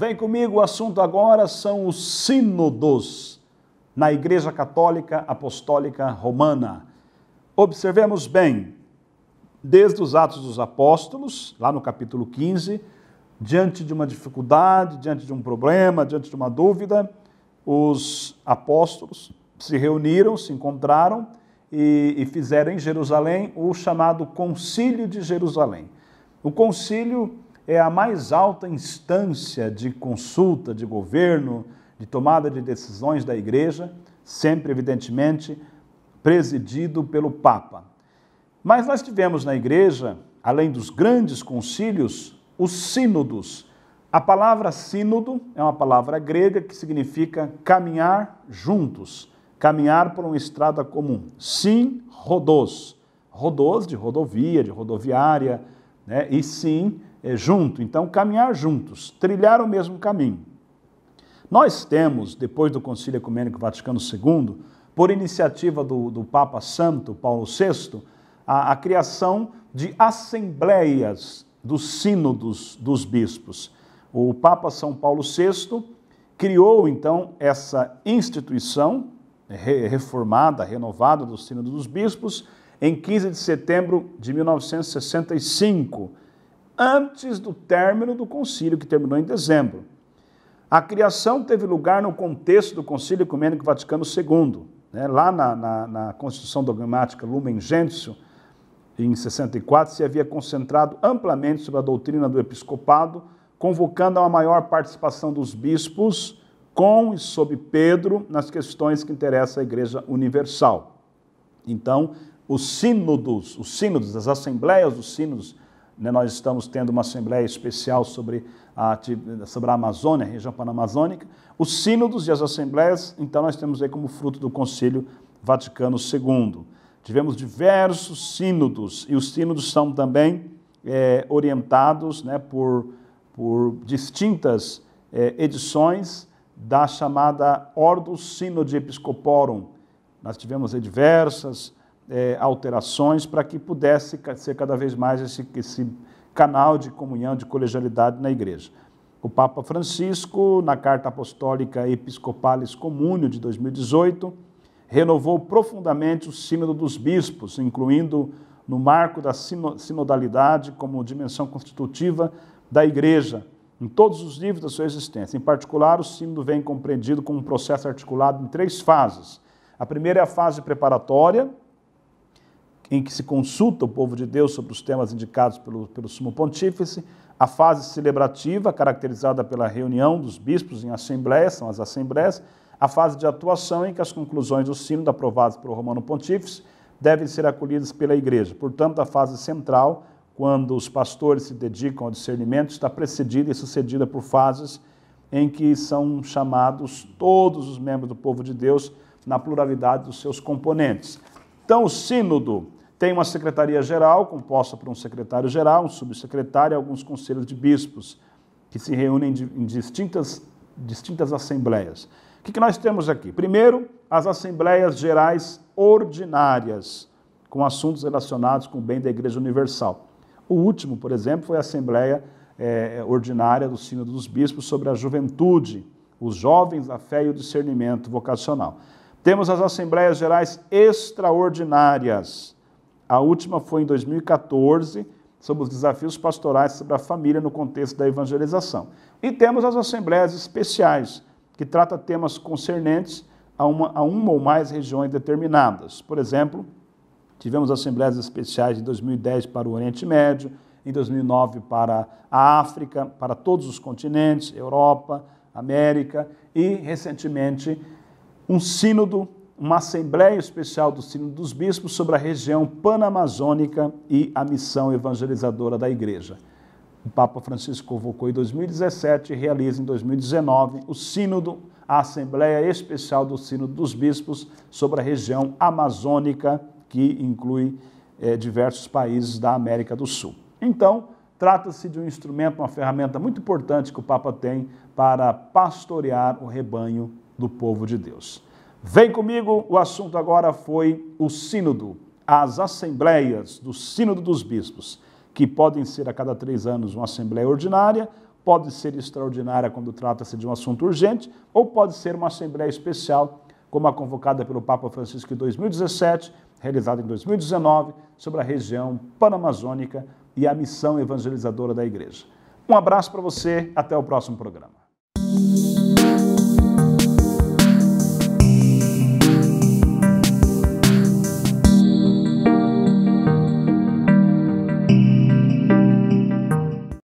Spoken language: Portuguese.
Vem comigo, o assunto agora são os sínodos na Igreja Católica Apostólica Romana. Observemos bem, desde os Atos dos Apóstolos, lá no capítulo 15, diante de uma dificuldade, diante de um problema, diante de uma dúvida, os apóstolos se reuniram, se encontraram e, e fizeram em Jerusalém o chamado Concílio de Jerusalém. O concílio é a mais alta instância de consulta de governo, de tomada de decisões da igreja, sempre, evidentemente, presidido pelo Papa. Mas nós tivemos na igreja, além dos grandes concílios, os sínodos. A palavra sínodo é uma palavra grega que significa caminhar juntos, caminhar por uma estrada comum. Sim, rodôs. Rodôs de rodovia, de rodoviária, né? e sim, é, junto, então caminhar juntos, trilhar o mesmo caminho. Nós temos, depois do Concílio Ecumênico Vaticano II, por iniciativa do, do Papa Santo Paulo VI, a, a criação de assembleias dos sínodos dos bispos. O Papa São Paulo VI criou então essa instituição eh, reformada, renovada do Sínodo dos Bispos em 15 de setembro de 1965 antes do término do concílio, que terminou em dezembro. A criação teve lugar no contexto do Concílio Ecumênico Vaticano II. Né? Lá na, na, na, Constituição Dogmática Lumen Gentium, em 64, se havia concentrado amplamente sobre a doutrina do episcopado, convocando a uma maior participação dos bispos com e sob Pedro nas questões que interessam à Igreja Universal. Então, os sínodos, os sínodos, as assembleias dos sínodos né, nós estamos tendo uma assembleia especial sobre a, sobre a Amazônia, a região panamazônica. Os sínodos e as assembleias, então, nós temos aí como fruto do Concílio Vaticano II. Tivemos diversos sínodos, e os sínodos são também é, orientados né, por, por distintas é, edições da chamada Ordo Synode Episcoporum. Nós tivemos diversas é, alterações para que pudesse ser cada vez mais esse, esse canal de comunhão, de colegialidade na igreja. O Papa Francisco, na Carta Apostólica Episcopalis Communio de 2018, renovou profundamente o Sínodo dos Bispos, incluindo no marco da sinodalidade como dimensão constitutiva da Igreja, em todos os níveis da sua existência. Em particular, o Sínodo vem compreendido como um processo articulado em três fases. A primeira é a fase preparatória, em que se consulta o povo de Deus sobre os temas indicados pelo, pelo Sumo Pontífice, a fase celebrativa, caracterizada pela reunião dos bispos em assembleias, são as assembleias, a fase de atuação, em que as conclusões do Sínodo aprovadas pelo Romano Pontífice devem ser acolhidas pela Igreja. Portanto, a fase central, quando os pastores se dedicam ao discernimento, está precedida e sucedida por fases em que são chamados todos os membros do povo de Deus na pluralidade dos seus componentes. Então, o Sínodo tem uma secretaria-geral, composta por um secretário-geral, um subsecretário e alguns conselhos de bispos, que se reúnem em distintas, distintas assembleias. O que, nós temos aqui? Primeiro, as assembleias gerais ordinárias, com assuntos relacionados com o bem da Igreja Universal. O último, por exemplo, foi a Assembleia eh, Ordinária do Sínodo dos Bispos sobre a Juventude, os Jovens, a Fé e o Discernimento Vocacional. Temos as Assembleias Gerais Extraordinárias, a última foi em 2014, sobre os desafios pastorais sobre a família no contexto da evangelização. E temos as assembleias especiais, que trata temas concernentes a uma, a uma ou mais regiões determinadas. Por exemplo, tivemos assembleias especiais em 2010 para o Oriente Médio, em 2009 para a África, para todos os continentes, Europa, América, e recentemente um sínodo uma Assembleia Especial do Sino dos Bispos sobre a região panamazônica e a missão evangelizadora da Igreja. O Papa Francisco convocou em 2017 e realiza em 2019 o Sínodo, a Assembleia Especial do Sínodo dos Bispos sobre a região amazônica, que inclui eh, diversos países da América do Sul. Então, trata-se de um instrumento, uma ferramenta muito importante que o Papa tem para pastorear o rebanho do povo de Deus. Vem comigo, o assunto agora foi o Sínodo, as assembleias do Sínodo dos Bispos, que podem ser a cada três anos uma assembleia ordinária, pode ser extraordinária quando trata-se de um assunto urgente, ou pode ser uma assembleia especial, como a convocada pelo Papa Francisco em 2017, realizada em 2019, sobre a região panamazônica e a missão evangelizadora da Igreja. Um abraço para você, até o próximo programa.